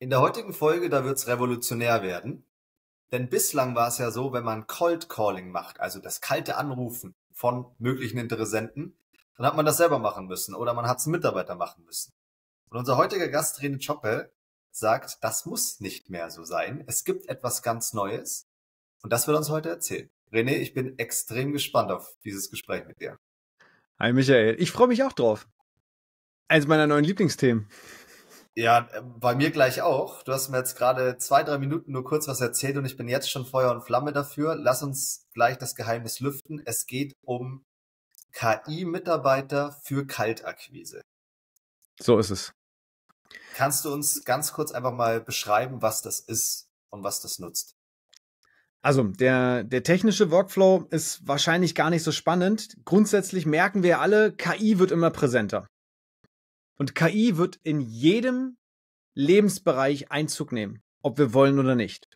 In der heutigen Folge, da wird's revolutionär werden. Denn bislang war es ja so, wenn man Cold Calling macht, also das kalte Anrufen von möglichen Interessenten, dann hat man das selber machen müssen oder man hat's einen Mitarbeiter machen müssen. Und unser heutiger Gast Rene Choppe sagt, das muss nicht mehr so sein. Es gibt etwas ganz Neues und das wird uns heute erzählen. René, ich bin extrem gespannt auf dieses Gespräch mit dir. Hi Michael, ich freue mich auch drauf. Eines meiner neuen Lieblingsthemen. Ja, äh, bei mir gleich auch. Du hast mir jetzt gerade zwei, drei Minuten nur kurz was erzählt und ich bin jetzt schon Feuer und Flamme dafür. Lass uns gleich das Geheimnis lüften. Es geht um KI-Mitarbeiter für Kaltakquise. So ist es. Kannst du uns ganz kurz einfach mal beschreiben, was das ist und was das nutzt? Also der, der technische Workflow ist wahrscheinlich gar nicht so spannend. Grundsätzlich merken wir alle, KI wird immer präsenter. Und KI wird in jedem Lebensbereich Einzug nehmen, ob wir wollen oder nicht.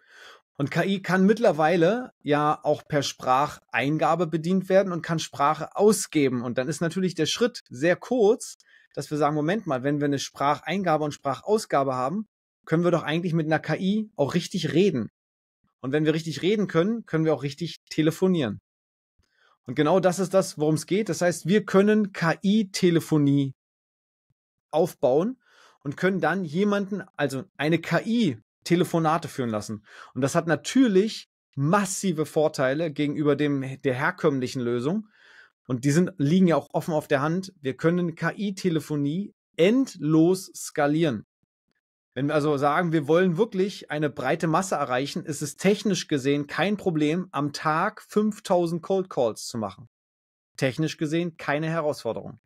Und KI kann mittlerweile ja auch per Spracheingabe bedient werden und kann Sprache ausgeben. Und dann ist natürlich der Schritt sehr kurz, dass wir sagen, Moment mal, wenn wir eine Spracheingabe und Sprachausgabe haben, können wir doch eigentlich mit einer KI auch richtig reden. Und wenn wir richtig reden können, können wir auch richtig telefonieren. Und genau das ist das, worum es geht. Das heißt, wir können KI-Telefonie aufbauen und können dann jemanden, also eine KI, Telefonate führen lassen. Und das hat natürlich massive Vorteile gegenüber dem, der herkömmlichen Lösung. Und die sind, liegen ja auch offen auf der Hand. Wir können KI-Telefonie endlos skalieren. Wenn wir also sagen, wir wollen wirklich eine breite Masse erreichen, ist es technisch gesehen kein Problem, am Tag 5000 Cold Calls zu machen. Technisch gesehen keine Herausforderung.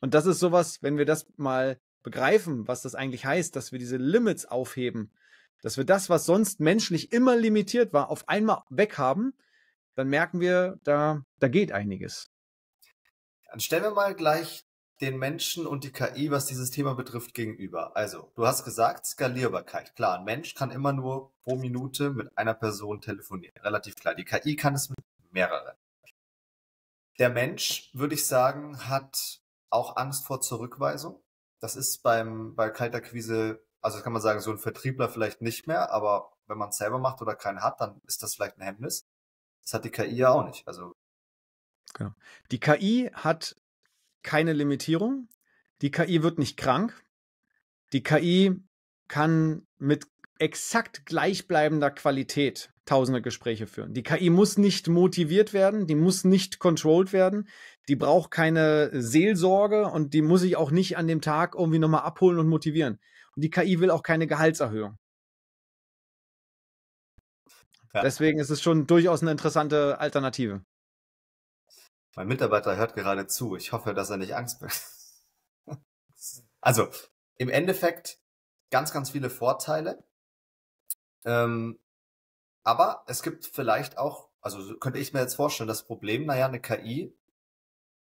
Und das ist sowas, wenn wir das mal begreifen, was das eigentlich heißt, dass wir diese Limits aufheben, dass wir das, was sonst menschlich immer limitiert war, auf einmal weghaben, dann merken wir, da, da geht einiges. Dann stellen wir mal gleich den Menschen und die KI, was dieses Thema betrifft, gegenüber. Also, du hast gesagt, Skalierbarkeit. Klar, ein Mensch kann immer nur pro Minute mit einer Person telefonieren. Relativ klar. Die KI kann es mit mehreren. Der Mensch, würde ich sagen, hat auch Angst vor Zurückweisung. Das ist beim, bei Kaltakquise, also kann man sagen, so ein Vertriebler vielleicht nicht mehr, aber wenn man es selber macht oder keinen hat, dann ist das vielleicht ein Hemmnis. Das hat die KI ja auch nicht. Also genau. Die KI hat keine Limitierung. Die KI wird nicht krank. Die KI kann mit exakt gleichbleibender Qualität tausende Gespräche führen. Die KI muss nicht motiviert werden, die muss nicht controlled werden, die braucht keine Seelsorge und die muss ich auch nicht an dem Tag irgendwie nochmal abholen und motivieren. Und die KI will auch keine Gehaltserhöhung. Ja. Deswegen ist es schon durchaus eine interessante Alternative. Mein Mitarbeiter hört gerade zu. Ich hoffe, dass er nicht Angst wird. also, im Endeffekt ganz, ganz viele Vorteile. Ähm, aber es gibt vielleicht auch, also könnte ich mir jetzt vorstellen, das Problem, naja, eine KI,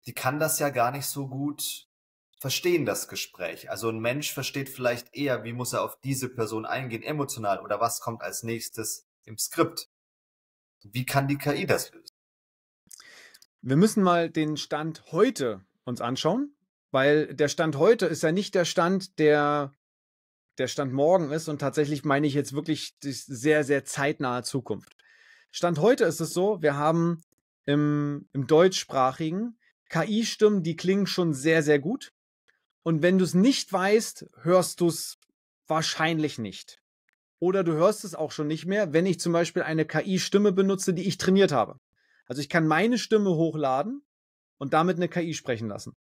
die kann das ja gar nicht so gut verstehen, das Gespräch. Also ein Mensch versteht vielleicht eher, wie muss er auf diese Person eingehen, emotional, oder was kommt als nächstes im Skript. Wie kann die KI das lösen? Wir müssen mal den Stand heute uns anschauen, weil der Stand heute ist ja nicht der Stand, der der Stand morgen ist und tatsächlich meine ich jetzt wirklich die sehr, sehr zeitnahe Zukunft. Stand heute ist es so, wir haben im, im deutschsprachigen KI-Stimmen, die klingen schon sehr, sehr gut. Und wenn du es nicht weißt, hörst du es wahrscheinlich nicht. Oder du hörst es auch schon nicht mehr, wenn ich zum Beispiel eine KI-Stimme benutze, die ich trainiert habe. Also ich kann meine Stimme hochladen und damit eine KI sprechen lassen.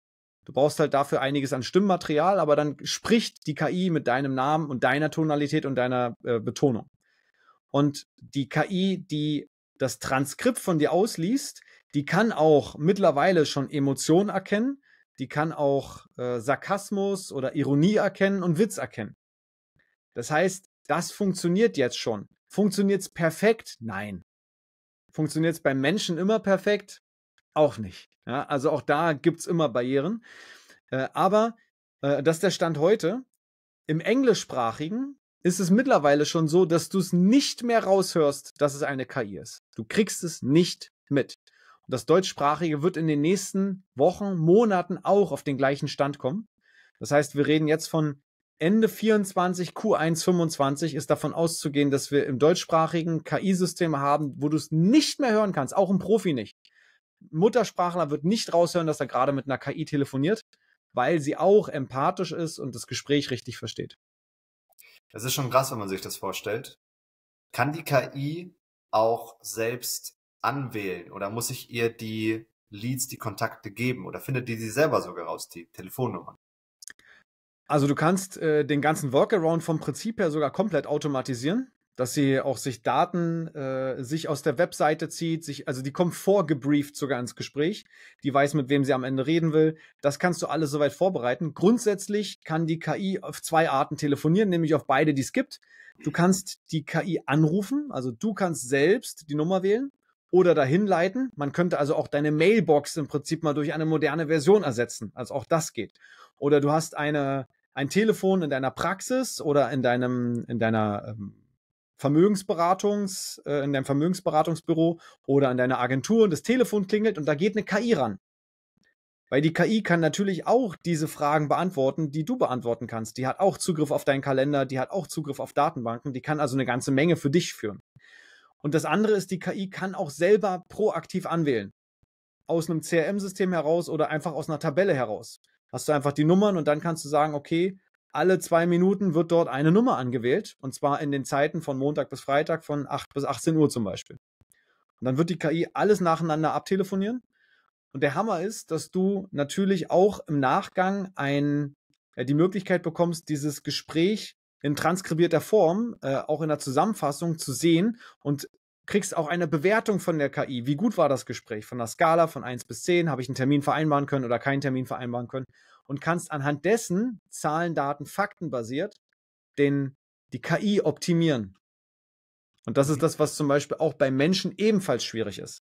Du brauchst halt dafür einiges an Stimmmaterial, aber dann spricht die KI mit deinem Namen und deiner Tonalität und deiner äh, Betonung. Und die KI, die das Transkript von dir ausliest, die kann auch mittlerweile schon Emotionen erkennen, die kann auch äh, Sarkasmus oder Ironie erkennen und Witz erkennen. Das heißt, das funktioniert jetzt schon. Funktioniert es perfekt? Nein. Funktioniert es beim Menschen immer perfekt? auch nicht. Ja, also auch da gibt es immer Barrieren. Äh, aber äh, das ist der Stand heute. Im englischsprachigen ist es mittlerweile schon so, dass du es nicht mehr raushörst, dass es eine KI ist. Du kriegst es nicht mit. Und das deutschsprachige wird in den nächsten Wochen, Monaten auch auf den gleichen Stand kommen. Das heißt, wir reden jetzt von Ende 24, Q1 25 ist davon auszugehen, dass wir im deutschsprachigen KI-Systeme haben, wo du es nicht mehr hören kannst, auch im Profi nicht. Muttersprachler wird nicht raushören, dass er gerade mit einer KI telefoniert, weil sie auch empathisch ist und das Gespräch richtig versteht. Das ist schon krass, wenn man sich das vorstellt. Kann die KI auch selbst anwählen oder muss ich ihr die Leads, die Kontakte geben oder findet die sie selber sogar raus, die Telefonnummern? Also du kannst äh, den ganzen Workaround vom Prinzip her sogar komplett automatisieren dass sie auch sich Daten äh, sich aus der Webseite zieht, sich, also die kommt vorgebrieft sogar ins Gespräch, die weiß, mit wem sie am Ende reden will. Das kannst du alles soweit vorbereiten. Grundsätzlich kann die KI auf zwei Arten telefonieren, nämlich auf beide, die es gibt. Du kannst die KI anrufen, also du kannst selbst die Nummer wählen oder dahin leiten. Man könnte also auch deine Mailbox im Prinzip mal durch eine moderne Version ersetzen, also auch das geht. Oder du hast eine ein Telefon in deiner Praxis oder in deinem in deiner ähm, Vermögensberatungs, äh, in deinem Vermögensberatungsbüro oder an deiner Agentur und das Telefon klingelt und da geht eine KI ran. Weil die KI kann natürlich auch diese Fragen beantworten, die du beantworten kannst. Die hat auch Zugriff auf deinen Kalender, die hat auch Zugriff auf Datenbanken, die kann also eine ganze Menge für dich führen. Und das andere ist, die KI kann auch selber proaktiv anwählen. Aus einem CRM-System heraus oder einfach aus einer Tabelle heraus. Hast du einfach die Nummern und dann kannst du sagen, okay, alle zwei Minuten wird dort eine Nummer angewählt, und zwar in den Zeiten von Montag bis Freitag von 8 bis 18 Uhr zum Beispiel. Und dann wird die KI alles nacheinander abtelefonieren. Und der Hammer ist, dass du natürlich auch im Nachgang ein, äh, die Möglichkeit bekommst, dieses Gespräch in transkribierter Form, äh, auch in der Zusammenfassung zu sehen und kriegst auch eine Bewertung von der KI. Wie gut war das Gespräch? Von der Skala von 1 bis 10? Habe ich einen Termin vereinbaren können oder keinen Termin vereinbaren können? und kannst anhand dessen Zahlen, Daten, Fakten basiert den, die KI optimieren. Und das ist mhm. das, was zum Beispiel auch bei Menschen ebenfalls schwierig ist.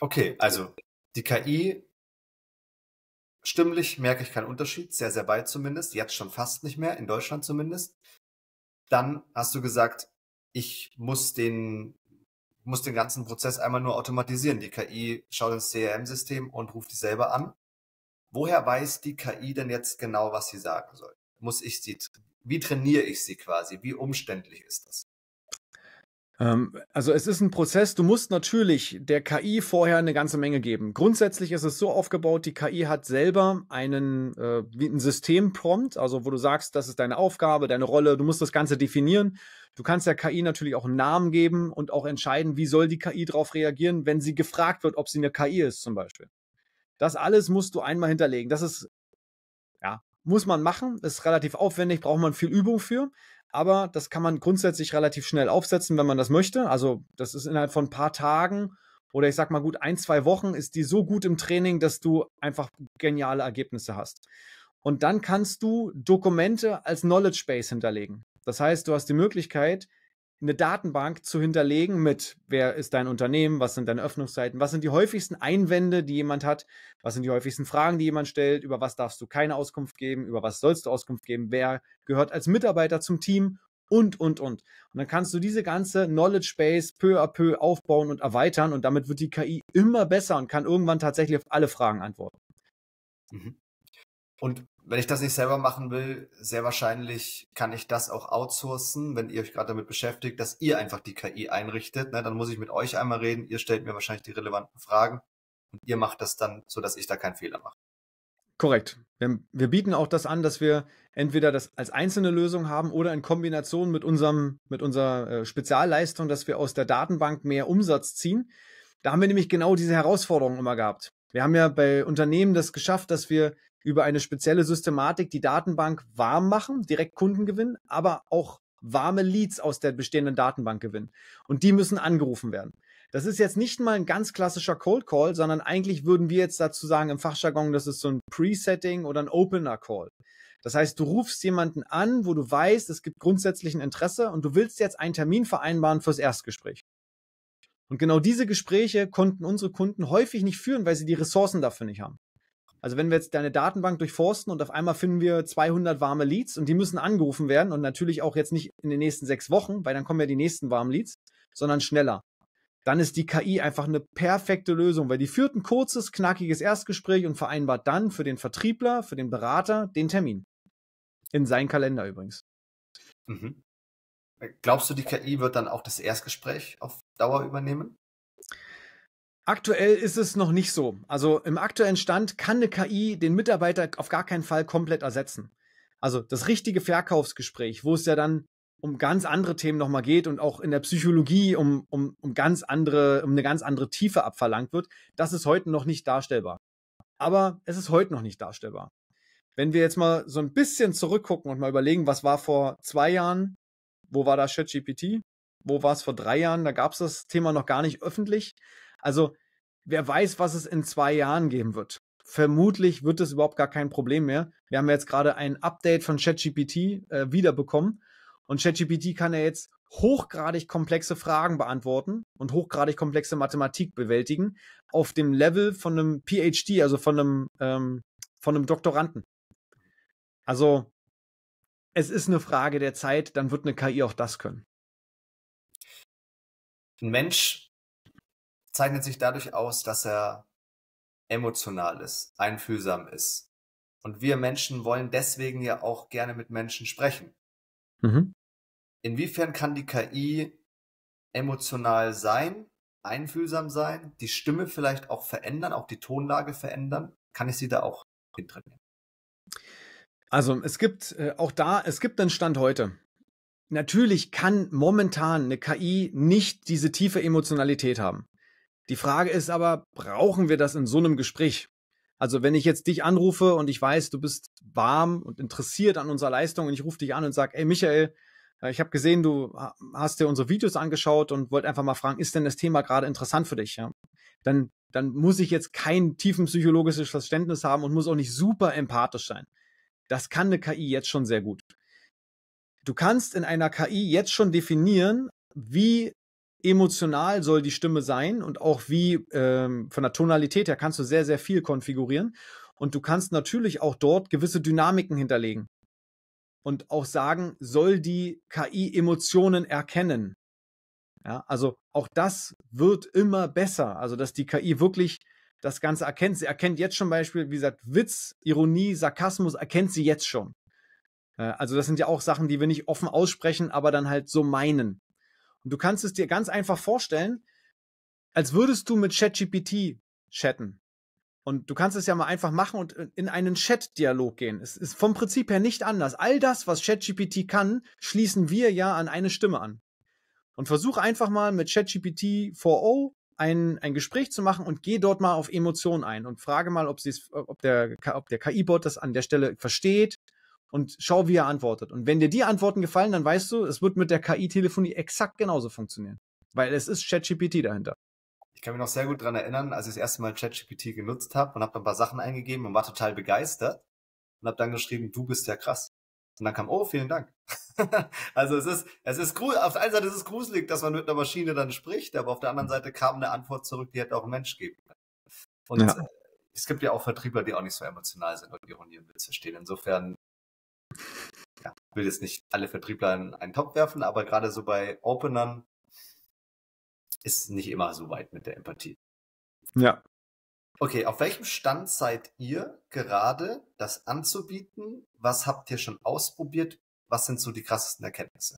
Okay, also die KI, stimmlich merke ich keinen Unterschied, sehr, sehr bald zumindest, jetzt schon fast nicht mehr, in Deutschland zumindest. Dann hast du gesagt, ich muss den muss den ganzen Prozess einmal nur automatisieren. Die KI schaut ins CRM-System und ruft dich selber an. Woher weiß die KI denn jetzt genau, was sie sagen soll? Muss ich sie, wie trainiere ich sie quasi? Wie umständlich ist das? Ähm, also es ist ein Prozess, du musst natürlich der KI vorher eine ganze Menge geben. Grundsätzlich ist es so aufgebaut, die KI hat selber einen, äh, einen Systemprompt, also wo du sagst, das ist deine Aufgabe, deine Rolle, du musst das Ganze definieren. Du kannst der KI natürlich auch einen Namen geben und auch entscheiden, wie soll die KI darauf reagieren, wenn sie gefragt wird, ob sie eine KI ist zum Beispiel. Das alles musst du einmal hinterlegen. Das ist ja muss man machen, ist relativ aufwendig, braucht man viel Übung für. Aber das kann man grundsätzlich relativ schnell aufsetzen, wenn man das möchte. Also das ist innerhalb von ein paar Tagen oder ich sag mal gut ein, zwei Wochen ist die so gut im Training, dass du einfach geniale Ergebnisse hast. Und dann kannst du Dokumente als Knowledge Base hinterlegen. Das heißt, du hast die Möglichkeit, eine Datenbank zu hinterlegen mit, wer ist dein Unternehmen, was sind deine Öffnungszeiten, was sind die häufigsten Einwände, die jemand hat, was sind die häufigsten Fragen, die jemand stellt, über was darfst du keine Auskunft geben, über was sollst du Auskunft geben, wer gehört als Mitarbeiter zum Team und, und, und. Und dann kannst du diese ganze Knowledge Base peu à peu aufbauen und erweitern und damit wird die KI immer besser und kann irgendwann tatsächlich auf alle Fragen antworten. Mhm. Und wenn ich das nicht selber machen will, sehr wahrscheinlich kann ich das auch outsourcen, wenn ihr euch gerade damit beschäftigt, dass ihr einfach die KI einrichtet. Ne? Dann muss ich mit euch einmal reden, ihr stellt mir wahrscheinlich die relevanten Fragen und ihr macht das dann, so dass ich da keinen Fehler mache. Korrekt. Wir, wir, bieten auch das an, dass wir entweder das als einzelne Lösung haben oder in Kombination mit unserem, mit unserer äh, Spezialleistung, dass wir aus der Datenbank mehr Umsatz ziehen. Da haben wir nämlich genau diese Herausforderung immer gehabt. Wir haben ja bei Unternehmen das geschafft, dass wir über eine spezielle Systematik die Datenbank warm machen, direkt Kunden gewinnen, aber auch warme Leads aus der bestehenden Datenbank gewinnen. Und die müssen angerufen werden. Das ist jetzt nicht mal ein ganz klassischer Cold Call, sondern eigentlich würden wir jetzt dazu sagen im Fachjargon, das ist so ein Presetting oder ein Opener Call. Das heißt, du rufst jemanden an, wo du weißt, es gibt grundsätzlich ein Interesse und du willst jetzt einen Termin vereinbaren fürs Erstgespräch. Und genau diese Gespräche konnten unsere Kunden häufig nicht führen, weil sie die Ressourcen dafür nicht haben. Also wenn wir jetzt deine Datenbank durchforsten und auf einmal finden wir 200 warme Leads und die müssen angerufen werden und natürlich auch jetzt nicht in den nächsten sechs Wochen, weil dann kommen ja die nächsten warmen Leads, sondern schneller. Dann ist die KI einfach eine perfekte Lösung, weil die führt ein kurzes, knackiges Erstgespräch und vereinbart dann für den Vertriebler, für den Berater den Termin. In seinen Kalender übrigens. Mhm. Äh, glaubst du, die KI wird dann auch das Erstgespräch auf Dauer übernehmen? Aktuell ist es noch nicht so. Also im aktuellen Stand kann eine KI den Mitarbeiter auf gar keinen Fall komplett ersetzen. Also das richtige Verkaufsgespräch, wo es ja dann um ganz andere Themen nochmal geht und auch in der Psychologie um, um, um ganz andere, um eine ganz andere Tiefe abverlangt wird, das ist heute noch nicht darstellbar. Aber es ist heute noch nicht darstellbar. Wenn wir jetzt mal so ein bisschen zurückgucken und mal überlegen, was war vor zwei Jahren, wo war da ChatGPT, wo war es vor drei Jahren, da gab es das Thema noch gar nicht öffentlich. Also wer weiß, was es in zwei Jahren geben wird. Vermutlich wird es überhaupt gar kein Problem mehr. Wir haben jetzt gerade ein Update von ChatGPT äh, wiederbekommen und ChatGPT kann ja jetzt hochgradig komplexe Fragen beantworten und hochgradig komplexe Mathematik bewältigen auf dem Level von einem PhD, also von einem ähm, von einem Doktoranden. Also es ist eine Frage der Zeit, dann wird eine KI auch das können. Ein Mensch zeichnet sich dadurch aus, dass er emotional ist, einfühlsam ist. Und wir Menschen wollen deswegen ja auch gerne mit Menschen sprechen. Mhm. Inwiefern kann die KI emotional sein, einfühlsam sein, die Stimme vielleicht auch verändern, auch die Tonlage verändern? Kann ich sie da auch hintrainieren? Also es gibt äh, auch da, es gibt einen Stand heute. Natürlich kann momentan eine KI nicht diese tiefe Emotionalität haben. Die Frage ist aber, brauchen wir das in so einem Gespräch? Also wenn ich jetzt dich anrufe und ich weiß, du bist warm und interessiert an unserer Leistung und ich rufe dich an und sage, ey Michael, äh, ich habe gesehen, du hast dir unsere Videos angeschaut und wollte einfach mal fragen, ist denn das Thema gerade interessant für dich? Ja? Dann, dann muss ich jetzt kein tiefen psychologisches Verständnis haben und muss auch nicht super empathisch sein. Das kann eine KI jetzt schon sehr gut. Du kannst in einer KI jetzt schon definieren, wie emotional soll die Stimme sein und auch wie ähm, von der Tonalität her kannst du sehr, sehr viel konfigurieren. Und du kannst natürlich auch dort gewisse Dynamiken hinterlegen und auch sagen, soll die KI Emotionen erkennen? Ja, also auch das wird immer besser. Also, dass die KI wirklich das Ganze erkennt. Sie erkennt jetzt schon Beispiel, wie gesagt, Witz, Ironie, Sarkasmus erkennt sie jetzt schon. Äh, also das sind ja auch Sachen, die wir nicht offen aussprechen, aber dann halt so meinen. Und du kannst es dir ganz einfach vorstellen, als würdest du mit ChatGPT chatten. Und du kannst es ja mal einfach machen und äh, in einen Chat-Dialog gehen. Es ist vom Prinzip her nicht anders. All das, was ChatGPT kann, schließen wir ja an eine Stimme an. Und versuch einfach mal mit ChatGPT 4.0 ein, ein Gespräch zu machen und geh dort mal auf Emotionen ein und frage mal, ob, ob der, ob der KI-Bot das an der Stelle versteht und schau, wie er antwortet. Und wenn dir die Antworten gefallen, dann weißt du, es wird mit der KI-Telefonie exakt genauso funktionieren. Weil es ist ChatGPT dahinter. Ich kann mich noch sehr gut dran erinnern, als ich das erste Mal ChatGPT genutzt habe und habe ein paar Sachen eingegeben und war total begeistert und habe dann geschrieben, du bist ja krass. Und dann kam, oh, vielen Dank. also es ist, es ist gruselig, auf der einen Seite ist es gruselig, dass man mit einer Maschine dann spricht, aber auf der anderen Seite kam eine Antwort zurück, die hätte auch ein Mensch geben können. Und ja. Äh, es gibt ja auch Vertriebler, die auch nicht so emotional sind und Ironien Witze stehen. Insofern will jetzt nicht alle Vertriebler in einen Topf werfen, aber gerade so bei Openern ist nicht immer so weit mit der Empathie. Ja. Okay, auf welchem Stand seid ihr gerade, das anzubieten? Was habt ihr schon ausprobiert? Was sind so die krassesten Erkenntnisse?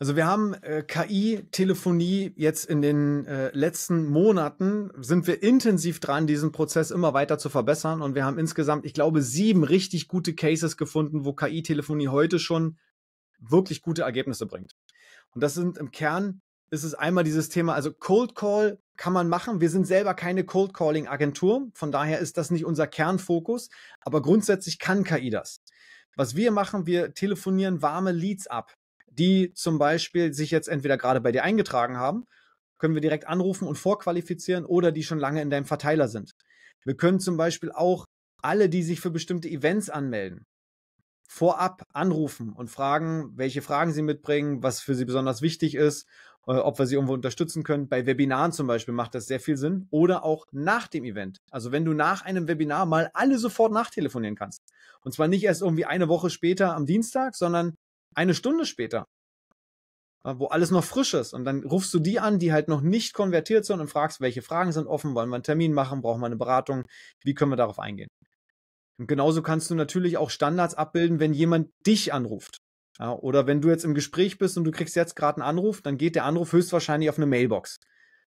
Also wir haben äh, KI-Telefonie jetzt in den äh, letzten Monaten, sind wir intensiv dran, diesen Prozess immer weiter zu verbessern. Und wir haben insgesamt, ich glaube, sieben richtig gute Cases gefunden, wo KI-Telefonie heute schon wirklich gute Ergebnisse bringt. Und das sind im Kern, ist es einmal dieses Thema, also Cold Call kann man machen. Wir sind selber keine Cold Calling Agentur. Von daher ist das nicht unser Kernfokus. Aber grundsätzlich kann KI das. Was wir machen, wir telefonieren warme Leads ab die zum Beispiel sich jetzt entweder gerade bei dir eingetragen haben, können wir direkt anrufen und vorqualifizieren oder die schon lange in deinem Verteiler sind. Wir können zum Beispiel auch alle, die sich für bestimmte Events anmelden, vorab anrufen und fragen, welche Fragen sie mitbringen, was für sie besonders wichtig ist, äh, ob wir sie irgendwo unterstützen können. Bei Webinaren zum Beispiel macht das sehr viel Sinn oder auch nach dem Event. Also wenn du nach einem Webinar mal alle sofort nachtelefonieren kannst. Und zwar nicht erst irgendwie eine Woche später am Dienstag, sondern eine Stunde später, äh, wo alles noch frisch ist. Und dann rufst du die an, die halt noch nicht konvertiert sind und fragst, welche Fragen sind offen, wollen wir einen Termin machen, brauchen wir eine Beratung, wie können wir darauf eingehen. Und genauso kannst du natürlich auch Standards abbilden, wenn jemand dich anruft. Ja, oder wenn du jetzt im Gespräch bist und du kriegst jetzt gerade einen Anruf, dann geht der Anruf höchstwahrscheinlich auf eine Mailbox.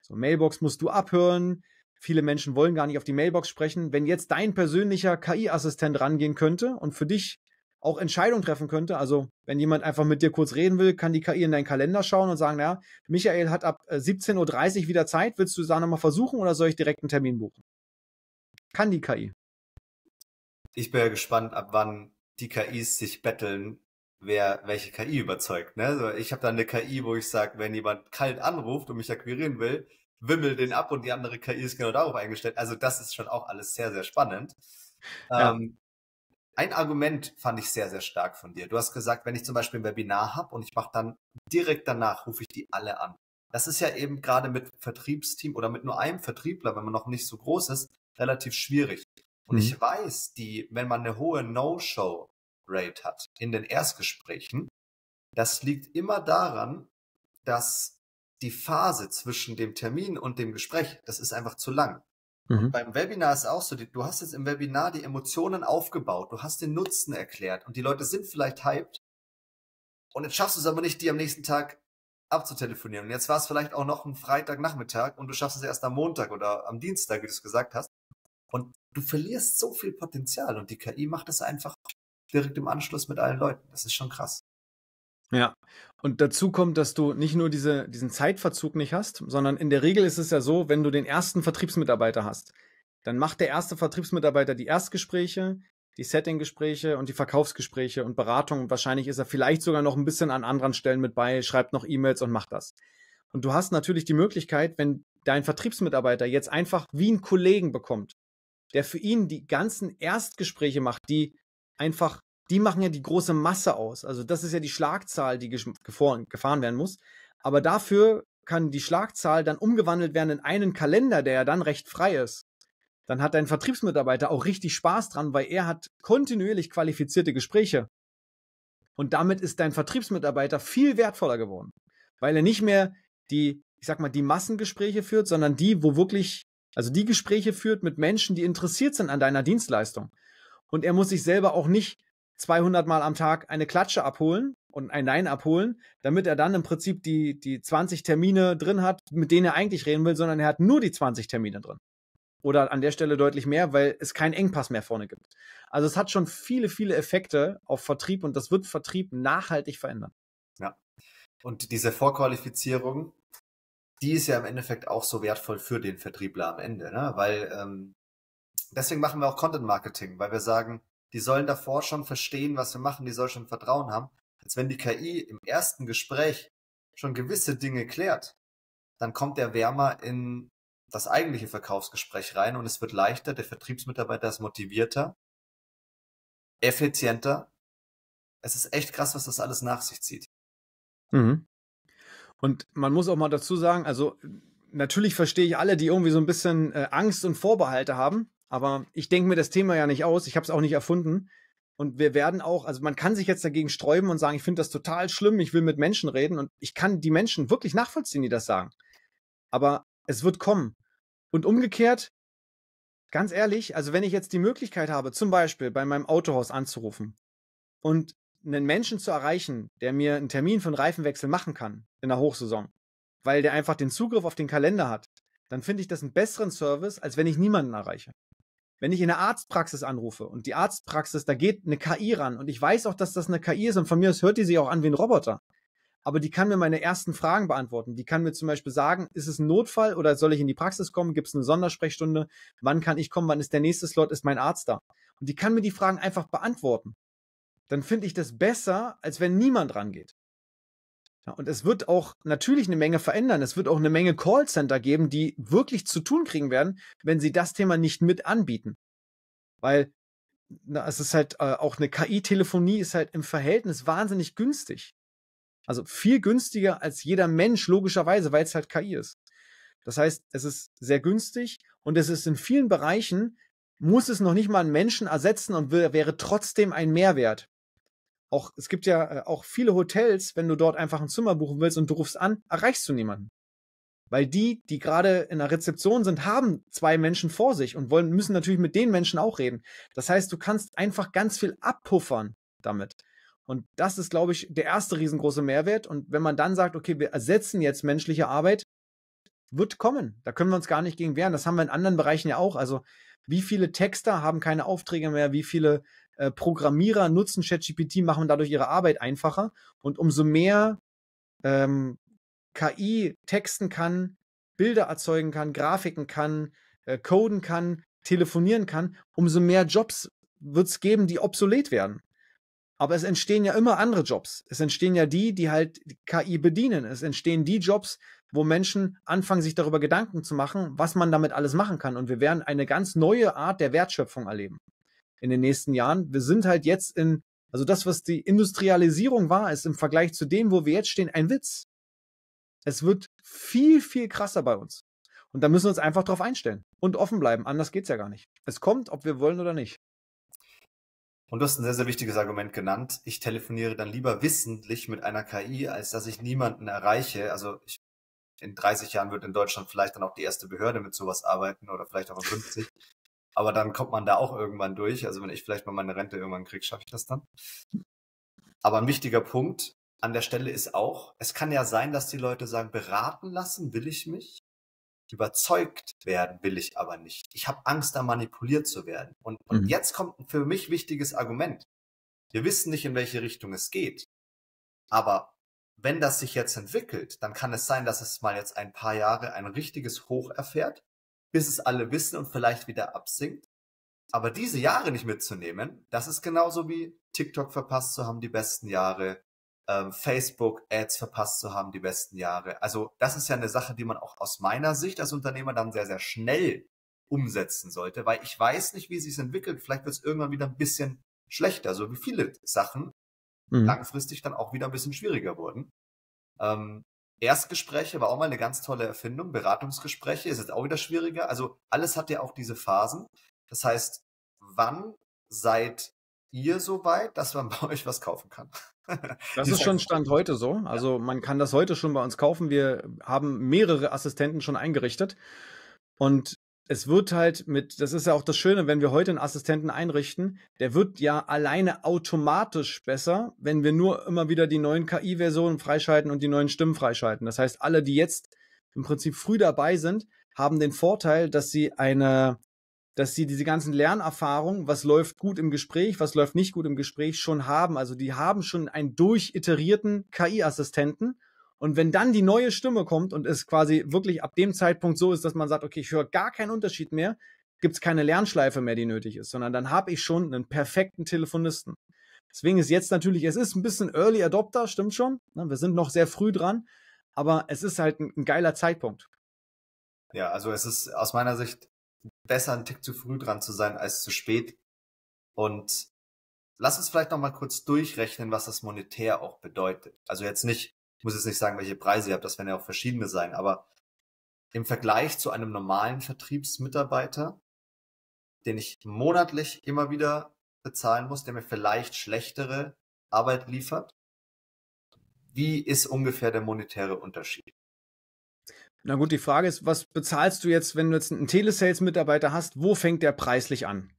So, Mailbox musst du abhören. Viele Menschen wollen gar nicht auf die Mailbox sprechen. Wenn jetzt dein persönlicher KI-Assistent rangehen könnte und für dich auch Entscheidungen treffen könnte. Also, wenn jemand einfach mit dir kurz reden will, kann die KI in deinen Kalender schauen und sagen, naja, Michael hat ab 17.30 äh, Uhr wieder Zeit, willst du es da nochmal versuchen oder soll ich direkt einen Termin buchen? Kann die KI. Ich bin ja gespannt, ab wann die KIs sich betteln, wer welche KI überzeugt. Ne? Also ich habe da eine KI, wo ich sage, wenn jemand kalt anruft und mich akquirieren will, wimmel den ab und die andere KI ist genau darauf eingestellt. Also das ist schon auch alles sehr, sehr spannend. Ja. Ähm, ein Argument fand ich sehr, sehr stark von dir. Du hast gesagt, wenn ich zum Beispiel ein Webinar habe und ich mache dann direkt danach, rufe ich die alle an. Das ist ja eben gerade mit Vertriebsteam oder mit nur einem Vertriebler, wenn man noch nicht so groß ist, relativ schwierig. Und mhm. ich weiß, die, wenn man eine hohe No-Show-Rate hat in den Erstgesprächen, das liegt immer daran, dass die Phase zwischen dem Termin und dem Gespräch, das ist einfach zu lang. Mhm. Beim Webinar ist auch so, du hast jetzt im Webinar die Emotionen aufgebaut, du hast den Nutzen erklärt und die Leute sind vielleicht hyped und jetzt schaffst du es aber nicht, die am nächsten Tag abzutelefonieren. Und jetzt war es vielleicht auch noch ein Freitagnachmittag und du schaffst es erst am Montag oder am Dienstag, wie du es gesagt hast. Und du verlierst so viel Potenzial und die KI macht das einfach direkt im Anschluss mit allen Leuten. Das ist schon krass. Ja, und dazu kommt, dass du nicht nur diese, diesen Zeitverzug nicht hast, sondern in der Regel ist es ja so, wenn du den ersten Vertriebsmitarbeiter hast, dann macht der erste Vertriebsmitarbeiter die Erstgespräche, die Settinggespräche und die Verkaufsgespräche und Beratung. Und wahrscheinlich ist er vielleicht sogar noch ein bisschen an anderen Stellen mit bei, schreibt noch E-Mails und macht das. Und du hast natürlich die Möglichkeit, wenn dein Vertriebsmitarbeiter jetzt einfach wie einen Kollegen bekommt, der für ihn die ganzen Erstgespräche macht, die einfach die machen ja die große Masse aus. Also das ist ja die Schlagzahl, die gefahren werden muss. Aber dafür kann die Schlagzahl dann umgewandelt werden in einen Kalender, der ja dann recht frei ist. Dann hat dein Vertriebsmitarbeiter auch richtig Spaß dran, weil er hat kontinuierlich qualifizierte Gespräche. Und damit ist dein Vertriebsmitarbeiter viel wertvoller geworden, weil er nicht mehr die, ich sag mal, die Massengespräche führt, sondern die, wo wirklich, also die Gespräche führt mit Menschen, die interessiert sind an deiner Dienstleistung. Und er muss sich selber auch nicht 200 Mal am Tag eine Klatsche abholen und ein Nein abholen, damit er dann im Prinzip die, die 20 Termine drin hat, mit denen er eigentlich reden will, sondern er hat nur die 20 Termine drin. Oder an der Stelle deutlich mehr, weil es keinen Engpass mehr vorne gibt. Also es hat schon viele, viele Effekte auf Vertrieb und das wird Vertrieb nachhaltig verändern. Ja. Und diese Vorqualifizierung, die ist ja im Endeffekt auch so wertvoll für den Vertriebler am Ende, ne? weil ähm, deswegen machen wir auch Content Marketing, weil wir sagen, die sollen davor schon verstehen, was wir machen, die soll schon Vertrauen haben. Als wenn die KI im ersten Gespräch schon gewisse Dinge klärt, dann kommt der wärmer in das eigentliche Verkaufsgespräch rein und es wird leichter, der Vertriebsmitarbeiter ist motivierter, effizienter. Es ist echt krass, was das alles nach sich zieht. Mhm. Und man muss auch mal dazu sagen, also natürlich verstehe ich alle, die irgendwie so ein bisschen äh, Angst und Vorbehalte haben. Aber ich denke mir das Thema ja nicht aus. Ich habe es auch nicht erfunden. Und wir werden auch, also man kann sich jetzt dagegen sträuben und sagen, ich finde das total schlimm, ich will mit Menschen reden und ich kann die Menschen wirklich nachvollziehen, die das sagen. Aber es wird kommen. Und umgekehrt, ganz ehrlich, also wenn ich jetzt die Möglichkeit habe, zum Beispiel bei meinem Autohaus anzurufen und einen Menschen zu erreichen, der mir einen Termin für einen Reifenwechsel machen kann in der Hochsaison, weil der einfach den Zugriff auf den Kalender hat, dann finde ich das einen besseren Service, als wenn ich niemanden erreiche. Wenn ich in der Arztpraxis anrufe und die Arztpraxis, da geht eine KI ran und ich weiß auch, dass das eine KI ist und von mir aus hört die sich auch an wie ein Roboter. Aber die kann mir meine ersten Fragen beantworten. Die kann mir zum Beispiel sagen, ist es ein Notfall oder soll ich in die Praxis kommen? Gibt es eine Sondersprechstunde? Wann kann ich kommen? Wann ist der nächste Slot? Ist mein Arzt da? Und die kann mir die Fragen einfach beantworten. Dann finde ich das besser, als wenn niemand rangeht. Ja, und es wird auch natürlich eine Menge verändern. Es wird auch eine Menge Callcenter geben, die wirklich zu tun kriegen werden, wenn sie das Thema nicht mit anbieten. Weil na, es ist halt äh, auch eine KI-Telefonie ist halt im Verhältnis wahnsinnig günstig. Also viel günstiger als jeder Mensch, logischerweise, weil es halt KI ist. Das heißt, es ist sehr günstig und es ist in vielen Bereichen, muss es noch nicht mal einen Menschen ersetzen und wäre trotzdem ein Mehrwert. Auch, es gibt ja äh, auch viele Hotels, wenn du dort einfach ein Zimmer buchen willst und du rufst an, erreichst du niemanden. Weil die, die gerade in der Rezeption sind, haben zwei Menschen vor sich und wollen, müssen natürlich mit den Menschen auch reden. Das heißt, du kannst einfach ganz viel abpuffern damit. Und das ist, glaube ich, der erste riesengroße Mehrwert. Und wenn man dann sagt, okay, wir ersetzen jetzt menschliche Arbeit, wird kommen. Da können wir uns gar nicht gegen wehren. Das haben wir in anderen Bereichen ja auch. Also wie viele Texter haben keine Aufträge mehr? Wie viele äh, Programmierer nutzen ChatGPT, machen dadurch ihre Arbeit einfacher. Und umso mehr ähm, KI texten kann, Bilder erzeugen kann, Grafiken kann, äh, coden kann, telefonieren kann, umso mehr Jobs wird es geben, die obsolet werden. Aber es entstehen ja immer andere Jobs. Es entstehen ja die, die halt KI bedienen. Es entstehen die Jobs, wo Menschen anfangen, sich darüber Gedanken zu machen, was man damit alles machen kann. Und wir werden eine ganz neue Art der Wertschöpfung erleben in den nächsten Jahren. Wir sind halt jetzt in, also das, was die Industrialisierung war, ist im Vergleich zu dem, wo wir jetzt stehen, ein Witz. Es wird viel, viel krasser bei uns. Und da müssen wir uns einfach drauf einstellen und offen bleiben. Anders geht es ja gar nicht. Es kommt, ob wir wollen oder nicht. Und du hast ein sehr, sehr wichtiges Argument genannt. Ich telefoniere dann lieber wissentlich mit einer KI, als dass ich niemanden erreiche. Also ich, in 30 Jahren wird in Deutschland vielleicht dann auch die erste Behörde mit sowas arbeiten oder vielleicht auch in 50. Aber dann kommt man da auch irgendwann durch. Also wenn ich vielleicht mal meine Rente irgendwann kriege, schaffe ich das dann. Aber ein wichtiger Punkt an der Stelle ist auch, es kann ja sein, dass die Leute sagen, beraten lassen will ich mich, überzeugt werden will ich aber nicht. Ich habe Angst, da manipuliert zu werden. Und, und mhm. jetzt kommt für mich wichtiges Argument. Wir wissen nicht, in welche Richtung es geht. Aber wenn das sich jetzt entwickelt, dann kann es sein, dass es mal jetzt ein paar Jahre ein richtiges Hoch erfährt bis es alle wissen und vielleicht wieder absinkt. Aber diese Jahre nicht mitzunehmen, das ist genauso wie TikTok verpasst zu haben, die besten Jahre, ähm, Facebook-Ads verpasst zu haben, die besten Jahre. Also das ist ja eine Sache, die man auch aus meiner Sicht als Unternehmer dann sehr, sehr schnell umsetzen sollte, weil ich weiß nicht, wie es sich entwickelt. Vielleicht wird es irgendwann wieder ein bisschen schlechter, so wie viele Sachen mhm. langfristig dann auch wieder ein bisschen schwieriger wurden. Ähm, Erstgespräche war auch mal eine ganz tolle Erfindung. Beratungsgespräche ist jetzt auch wieder schwieriger. Also alles hat ja auch diese Phasen. Das heißt, wann seid ihr so weit, dass man bei euch was kaufen kann? das ist schon Stand heute so. Also man kann das heute schon bei uns kaufen. Wir haben mehrere Assistenten schon eingerichtet. Und es wird halt mit, das ist ja auch das Schöne, wenn wir heute einen Assistenten einrichten, der wird ja alleine automatisch besser, wenn wir nur immer wieder die neuen KI-Versionen freischalten und die neuen Stimmen freischalten. Das heißt, alle, die jetzt im Prinzip früh dabei sind, haben den Vorteil, dass sie eine, dass sie diese ganzen Lernerfahrungen, was läuft gut im Gespräch, was läuft nicht gut im Gespräch, schon haben. Also die haben schon einen durchiterierten KI-Assistenten und wenn dann die neue Stimme kommt und es quasi wirklich ab dem Zeitpunkt so ist, dass man sagt, okay, ich höre gar keinen Unterschied mehr, gibt es keine Lernschleife mehr, die nötig ist, sondern dann habe ich schon einen perfekten Telefonisten. Deswegen ist jetzt natürlich, es ist ein bisschen Early Adopter, stimmt schon. Ne? Wir sind noch sehr früh dran, aber es ist halt ein, geiler Zeitpunkt. Ja, also es ist aus meiner Sicht besser, einen Tick zu früh dran zu sein als zu spät. Und lass uns vielleicht noch mal kurz durchrechnen, was das monetär auch bedeutet. Also jetzt nicht ich muss jetzt nicht sagen, welche Preise ihr habt, das werden ja auch verschiedene sein, aber im Vergleich zu einem normalen Vertriebsmitarbeiter, den ich monatlich immer wieder bezahlen muss, der mir vielleicht schlechtere Arbeit liefert, wie ist ungefähr der monetäre Unterschied? Na gut, die Frage ist, was bezahlst du jetzt, wenn du jetzt einen Telesales-Mitarbeiter hast, wo fängt der preislich an?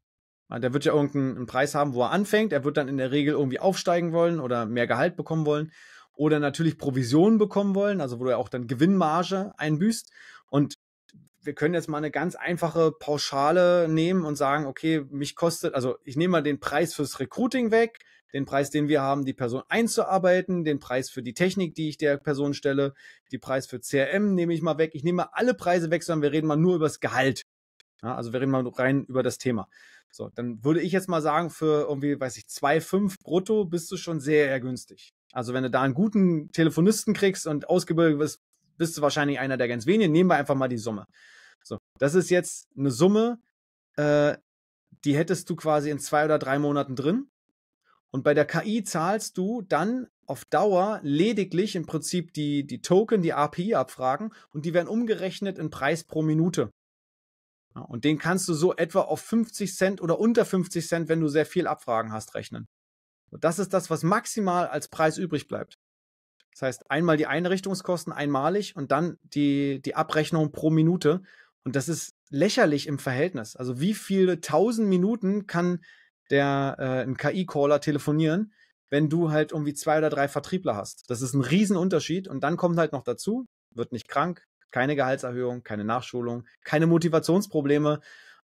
Ah, der wird ja irgendeinen Preis haben, wo er anfängt. Er wird dann in der Regel irgendwie aufsteigen wollen oder mehr Gehalt bekommen wollen oder natürlich Provisionen bekommen wollen, also wo du ja auch dann Gewinnmarge einbüßt. Und wir können jetzt mal eine ganz einfache Pauschale nehmen und sagen, okay, mich kostet, also ich nehme mal den Preis fürs Recruiting weg, den Preis, den wir haben, die Person einzuarbeiten, den Preis für die Technik, die ich der Person stelle, die Preis für CRM nehme ich mal weg. Ich nehme mal alle Preise weg, sondern wir reden mal nur über das Gehalt. Ja, also wir reden mal rein über das Thema. So, dann würde ich jetzt mal sagen, für irgendwie, weiß ich, 2,5 brutto bist du schon sehr, sehr günstig. Also wenn du da einen guten Telefonisten kriegst und ausgebildet bist, bist du wahrscheinlich einer der ganz wenigen. Nehmen wir einfach mal die Summe. So, das ist jetzt eine Summe, äh, die hättest du quasi in zwei oder drei Monaten drin. Und bei der KI zahlst du dann auf Dauer lediglich im Prinzip die, die Token, die API-Abfragen und die werden umgerechnet in Preis pro Minute. Ja, und den kannst du so etwa auf 50 Cent oder unter 50 Cent, wenn du sehr viel Abfragen hast, rechnen. Und das ist das, was maximal als Preis übrig bleibt. Das heißt, einmal die Einrichtungskosten einmalig und dann die, die Abrechnung pro Minute. Und das ist lächerlich im Verhältnis. Also wie viele tausend Minuten kann der äh, ein KI-Caller telefonieren, wenn du halt irgendwie zwei oder drei Vertriebler hast? Das ist ein Riesenunterschied. Und dann kommt halt noch dazu, wird nicht krank, keine Gehaltserhöhung, keine Nachschulung, keine Motivationsprobleme,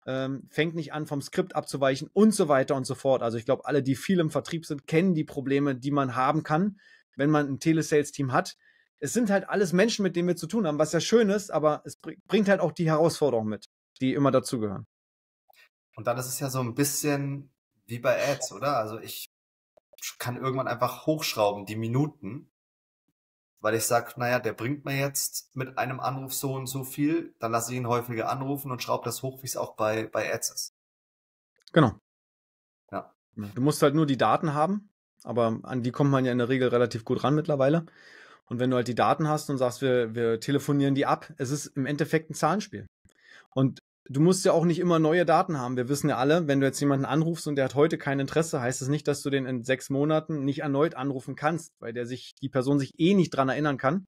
ähm, fängt nicht an, vom Skript abzuweichen und so weiter und so fort. Also ich glaube, alle, die viel im Vertrieb sind, kennen die Probleme, die man haben kann, wenn man ein Telesales-Team hat. Es sind halt alles Menschen, mit denen wir zu tun haben, was ja schön ist, aber es bringt halt auch die Herausforderungen mit, die immer dazugehören. Und dann ist es ja so ein bisschen wie bei Ads, oder? Also ich kann irgendwann einfach hochschrauben, die Minuten weil ich sage, naja, der bringt mir jetzt mit einem Anruf so und so viel, dann lasse ich ihn häufiger anrufen und schraube das hoch, wie es auch bei, bei Ads ist. Genau. Ja. Du musst halt nur die Daten haben, aber an die kommt man ja in der Regel relativ gut ran mittlerweile. Und wenn du halt die Daten hast und sagst, wir, wir telefonieren die ab, es ist im Endeffekt ein Zahlenspiel. Und du musst ja auch nicht immer neue Daten haben. Wir wissen ja alle, wenn du jetzt jemanden anrufst und der hat heute kein Interesse, heißt es das nicht, dass du den in sechs Monaten nicht erneut anrufen kannst, weil der sich, die Person sich eh nicht dran erinnern kann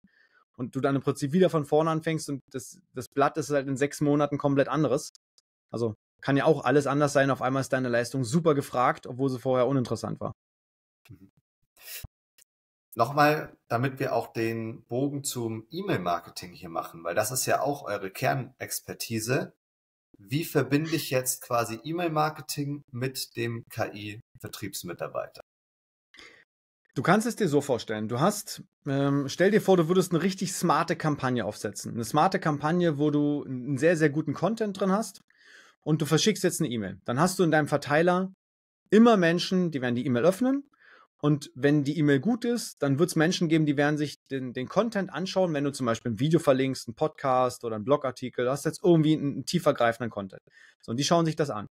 und du dann im Prinzip wieder von vorne anfängst und das, das Blatt ist halt in sechs Monaten komplett anderes. Also kann ja auch alles anders sein. Auf einmal ist deine Leistung super gefragt, obwohl sie vorher uninteressant war. Mhm. Nochmal, damit wir auch den Bogen zum E-Mail-Marketing hier machen, weil das ist ja auch eure Kernexpertise wie verbinde ich jetzt quasi E-Mail-Marketing mit dem KI-Vertriebsmitarbeiter? Du kannst es dir so vorstellen. Du hast, ähm, stell dir vor, du würdest eine richtig smarte Kampagne aufsetzen. Eine smarte Kampagne, wo du einen sehr, sehr guten Content drin hast und du verschickst jetzt eine E-Mail. Dann hast du in deinem Verteiler immer Menschen, die werden die E-Mail öffnen. Und wenn die E-Mail gut ist, dann wird es Menschen geben, die werden sich den, den Content anschauen, wenn du zum Beispiel ein Video verlinkst, einen Podcast oder einen Blogartikel, hast jetzt irgendwie einen, einen tiefergreifenden Content. So, und die schauen sich das an.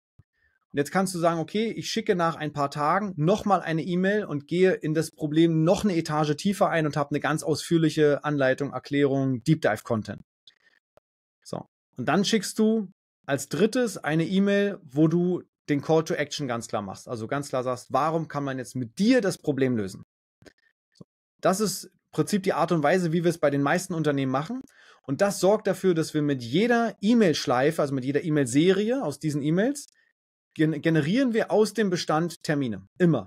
Und jetzt kannst du sagen, okay, ich schicke nach ein paar Tagen nochmal eine E-Mail und gehe in das Problem noch eine Etage tiefer ein und habe eine ganz ausführliche Anleitung, Erklärung, Deep Dive Content. So. Und dann schickst du als drittes eine E-Mail, wo du den Call to Action ganz klar machst. Also ganz klar sagst, warum kann man jetzt mit dir das Problem lösen? Das ist Prinzip die Art und Weise, wie wir es bei den meisten Unternehmen machen. Und das sorgt dafür, dass wir mit jeder E-Mail-Schleife, also mit jeder E-Mail-Serie aus diesen E-Mails, generieren wir aus dem Bestand Termine. Immer.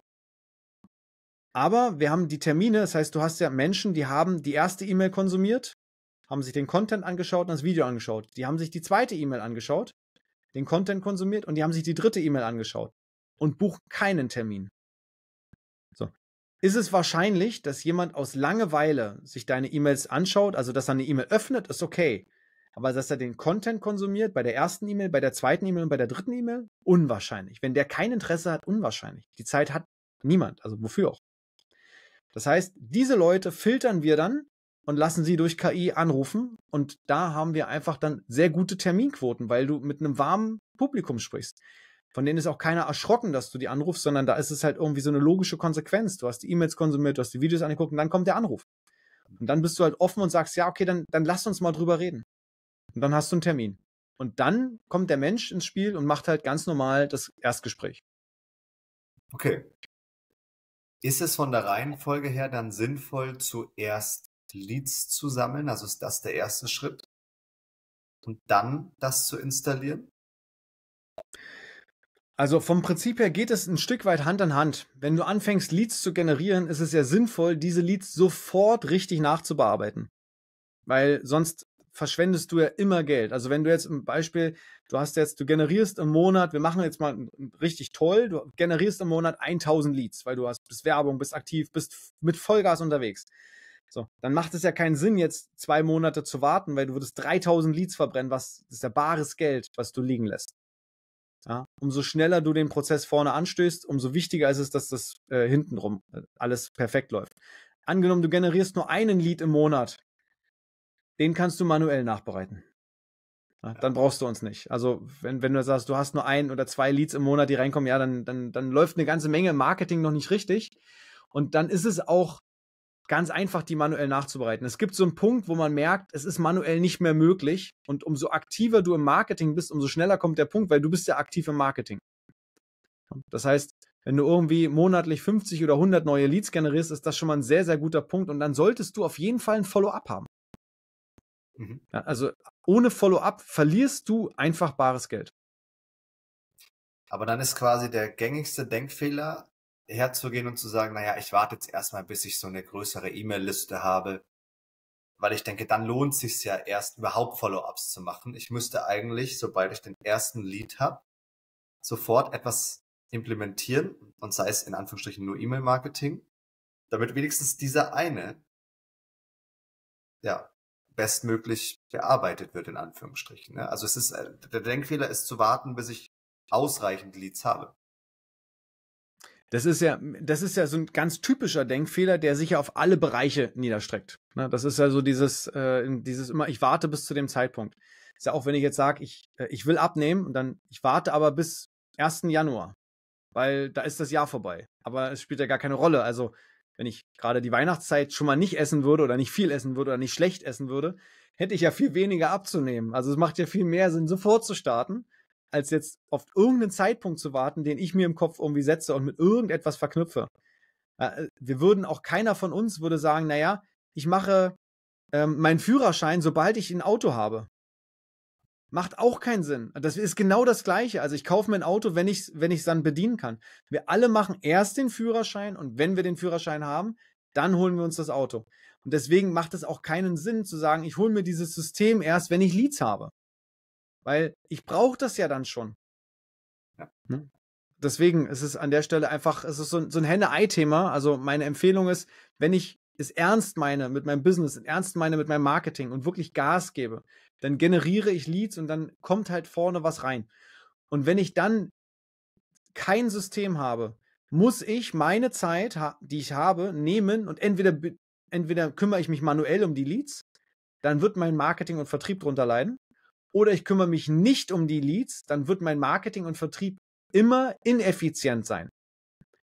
Aber wir haben die Termine, das heißt, du hast ja Menschen, die haben die erste E-Mail konsumiert, haben sich den Content angeschaut und das Video angeschaut. Die haben sich die zweite E-Mail angeschaut, den Content konsumiert und die haben sich die dritte E-Mail angeschaut und buchen keinen Termin ist es wahrscheinlich, dass jemand aus Langeweile sich deine E-Mails anschaut, also dass er eine E-Mail öffnet, ist okay. Aber dass er den Content konsumiert bei der ersten E-Mail, bei der zweiten E-Mail und bei der dritten E-Mail, unwahrscheinlich. Wenn der kein Interesse hat, unwahrscheinlich. Die Zeit hat niemand, also wofür auch. Das heißt, diese Leute filtern wir dann und lassen sie durch KI anrufen und da haben wir einfach dann sehr gute Terminquoten, weil du mit einem warmen Publikum sprichst von denen ist auch keiner erschrocken, dass du die anrufst, sondern da ist es halt irgendwie so eine logische Konsequenz. Du hast die E-Mails konsumiert, du hast die Videos angeguckt und dann kommt der Anruf. Und dann bist du halt offen und sagst, ja, okay, dann, dann lass uns mal drüber reden. Und dann hast du einen Termin. Und dann kommt der Mensch ins Spiel und macht halt ganz normal das Erstgespräch. Okay. Ist es von der Reihenfolge her dann sinnvoll, zuerst Leads zu sammeln? Also ist das der erste Schritt? Und dann das zu installieren? Also vom Prinzip her geht es ein Stück weit Hand an Hand. Wenn du anfängst, Leads zu generieren, ist es ja sinnvoll, diese Leads sofort richtig nachzubearbeiten. Weil sonst verschwendest du ja immer Geld. Also wenn du jetzt im Beispiel, du hast jetzt, du generierst im Monat, wir machen jetzt mal richtig toll, du generierst im Monat 1000 Leads, weil du hast, bist Werbung, bist aktiv, bist mit Vollgas unterwegs. So, dann macht es ja keinen Sinn, jetzt zwei Monate zu warten, weil du würdest 3000 Leads verbrennen, was das ist ja bares Geld, was du liegen lässt. Ja, umso schneller du den Prozess vorne anstößt, umso wichtiger ist es, dass das äh, hintenrum äh, alles perfekt läuft. Angenommen, du generierst nur einen Lead im Monat, den kannst du manuell nachbereiten. Ja, dann brauchst du uns nicht. Also, wenn, wenn du sagst, du hast nur ein oder zwei Leads im Monat, die reinkommen, ja, dann, dann, dann läuft eine ganze Menge Marketing noch nicht richtig. Und dann ist es auch ganz einfach, die manuell nachzubereiten. Es gibt so einen Punkt, wo man merkt, es ist manuell nicht mehr möglich. Und umso aktiver du im Marketing bist, umso schneller kommt der Punkt, weil du bist ja aktiv im Marketing. Das heißt, wenn du irgendwie monatlich 50 oder 100 neue Leads generierst, ist das schon mal ein sehr, sehr guter Punkt. Und dann solltest du auf jeden Fall ein Follow-up haben. Mhm. Ja, also ohne Follow-up verlierst du einfach bares Geld. Aber dann ist quasi der gängigste Denkfehler, herzugehen und zu sagen, naja, ich warte jetzt erstmal, bis ich so eine größere E-Mail-Liste habe, weil ich denke, dann lohnt sich ja erst überhaupt Follow-ups zu machen. Ich müsste eigentlich, sobald ich den ersten Lead habe, sofort etwas implementieren und sei es in Anführungsstrichen nur E-Mail-Marketing, damit wenigstens dieser eine ja bestmöglich bearbeitet wird in Anführungsstrichen. Ne? Also es ist äh, der Denkfehler ist zu warten, bis ich ausreichend Leads habe. Das ist ja, das ist ja so ein ganz typischer Denkfehler, der sich ja auf alle Bereiche niederstreckt. Ne? Das ist ja so dieses, äh, dieses immer, ich warte bis zu dem Zeitpunkt. Ist ja auch, wenn ich jetzt sage, ich, äh, ich will abnehmen und dann, ich warte aber bis 1. Januar, weil da ist das Jahr vorbei. Aber es spielt ja gar keine Rolle. Also, wenn ich gerade die Weihnachtszeit schon mal nicht essen würde oder nicht viel essen würde oder nicht schlecht essen würde, hätte ich ja viel weniger abzunehmen. Also es macht ja viel mehr Sinn, sofort zu starten, als jetzt auf irgendeinen Zeitpunkt zu warten, den ich mir im Kopf irgendwie setze und mit irgendetwas verknüpfe. Äh, äh, wir würden auch keiner von uns würde sagen, naja, ich mache ähm, meinen Führerschein, sobald ich ein Auto habe. Macht auch keinen Sinn. Das ist genau das Gleiche. Also ich kaufe mir ein Auto, wenn ich es wenn dann bedienen kann. Wir alle machen erst den Führerschein und wenn wir den Führerschein haben, dann holen wir uns das Auto. Und deswegen macht es auch keinen Sinn zu sagen, ich hole mir dieses System erst, wenn ich Leads habe weil ich brauche das ja dann schon. Ja. Ne? Deswegen ist es an der Stelle einfach, es ist so, so ein Henne-Ei-Thema. Also meine Empfehlung ist, wenn ich es ernst meine mit meinem Business, ernst meine mit meinem Marketing und wirklich Gas gebe, dann generiere ich Leads und dann kommt halt vorne was rein. Und wenn ich dann kein System habe, muss ich meine Zeit, die ich habe, nehmen und entweder, entweder kümmere ich mich manuell um die Leads, dann wird mein Marketing und Vertrieb drunter leiden oder ich kümmere mich nicht um die Leads, dann wird mein Marketing und Vertrieb immer ineffizient sein.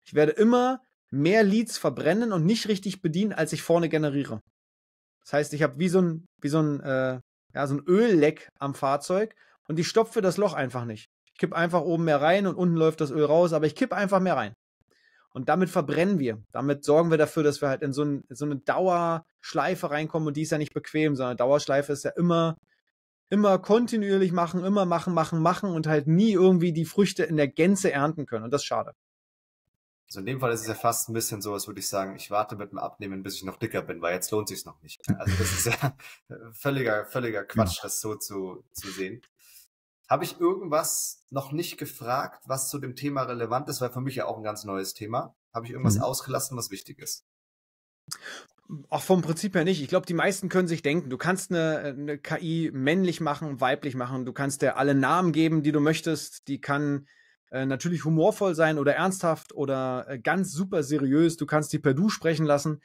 Ich werde immer mehr Leads verbrennen und nicht richtig bedienen, als ich vorne generiere. Das heißt, ich habe wie so ein, wie so ein, äh, ja, so ein Ölleck am Fahrzeug und ich stopfe das Loch einfach nicht. Ich kipp einfach oben mehr rein und unten läuft das Öl raus, aber ich kipp einfach mehr rein. Und damit verbrennen wir. Damit sorgen wir dafür, dass wir halt in so, ein, so eine Dauerschleife reinkommen und die ist ja nicht bequem, sondern Dauerschleife ist ja immer immer kontinuierlich machen, immer machen, machen, machen und halt nie irgendwie die Früchte in der Gänze ernten können. Und das ist schade. Also in dem Fall ist es ja fast ein bisschen so, als würde ich sagen, ich warte mit dem Abnehmen, bis ich noch dicker bin, weil jetzt lohnt sich's noch nicht. Also das ist ja völliger, völliger Quatsch, das so zu, zu sehen. Habe ich irgendwas noch nicht gefragt, was zu dem Thema relevant ist, weil für mich ja auch ein ganz neues Thema. Habe ich irgendwas mhm. ausgelassen, was wichtig ist? Auch vom Prinzip her nicht. Ich glaube, die meisten können sich denken, du kannst eine, eine, KI männlich machen, weiblich machen, du kannst dir alle Namen geben, die du möchtest. Die kann äh, natürlich humorvoll sein oder ernsthaft oder äh, ganz super seriös. Du kannst die per Du sprechen lassen.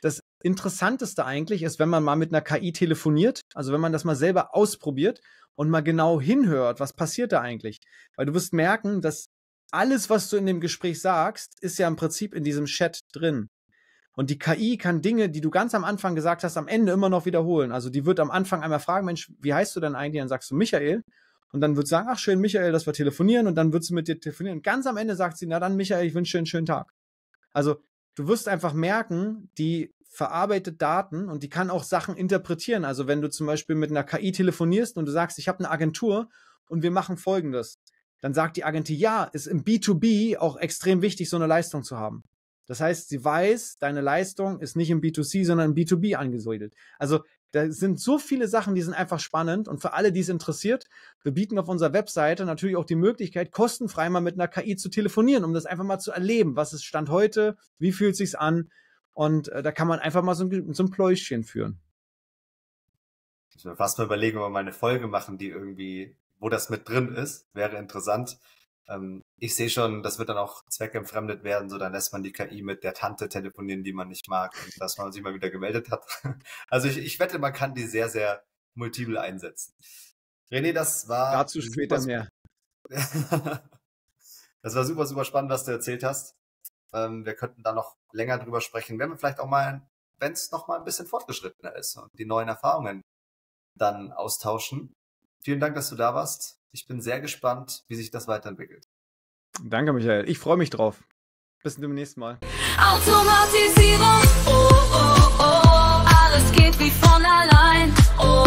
Das Interessanteste eigentlich ist, wenn man mal mit einer KI telefoniert, also wenn man das mal selber ausprobiert und mal genau hinhört, was passiert da eigentlich. Weil du wirst merken, dass alles, was du in dem Gespräch sagst, ist ja im Prinzip in diesem Chat drin. Und die KI kann Dinge, die du ganz am Anfang gesagt hast, am Ende immer noch wiederholen. Also die wird am Anfang einmal fragen, Mensch, wie heißt du denn eigentlich? Dann sagst du Michael. Und dann wird sie sagen, ach schön, Michael, dass wir telefonieren. Und dann wird sie mit dir telefonieren. Und ganz am Ende sagt sie, na dann, Michael, ich wünsche dir einen schönen Tag. Also du wirst einfach merken, die verarbeitet Daten und die kann auch Sachen interpretieren. Also wenn du zum Beispiel mit einer KI telefonierst und du sagst, ich habe eine Agentur und wir machen Folgendes, dann sagt die Agentur, ja, ist im B2B auch extrem wichtig, so eine Leistung zu haben. Das heißt, sie weiß, deine Leistung ist nicht im B2C, sondern im B2B angesiedelt. Also da sind so viele Sachen, die sind einfach spannend. Und für alle, die es interessiert, wir bieten auf unserer Webseite natürlich auch die Möglichkeit, kostenfrei mal mit einer KI zu telefonieren, um das einfach mal zu erleben. Was ist Stand heute? Wie fühlt sich's an? Und äh, da kann man einfach mal so ein, so ein Pläuschchen führen. Ich würde fast mal überlegen, ob wir mal eine Folge machen, die irgendwie, wo das mit drin ist. Wäre interessant ähm, ich sehe schon, das wird dann auch zweckentfremdet werden, so dann lässt man die KI mit der Tante telefonieren, die man nicht mag und dass man sich mal wieder gemeldet hat. Also ich, ich wette, man kann die sehr, sehr multiple einsetzen. René, das war. Dazu später mehr. das war super, super spannend, was du erzählt hast. Ähm, wir könnten da noch länger drüber sprechen, wenn wir vielleicht auch mal, wenn es noch mal ein bisschen fortgeschrittener ist und die neuen Erfahrungen dann austauschen. Vielen Dank, dass du da warst. Ich bin sehr gespannt, wie sich das weiterentwickelt. Danke, Michael. Ich freue mich drauf. Bis zum nächsten Mal. Automatisierung, oh, oh, oh, oh. alles geht wie von allein. Oh.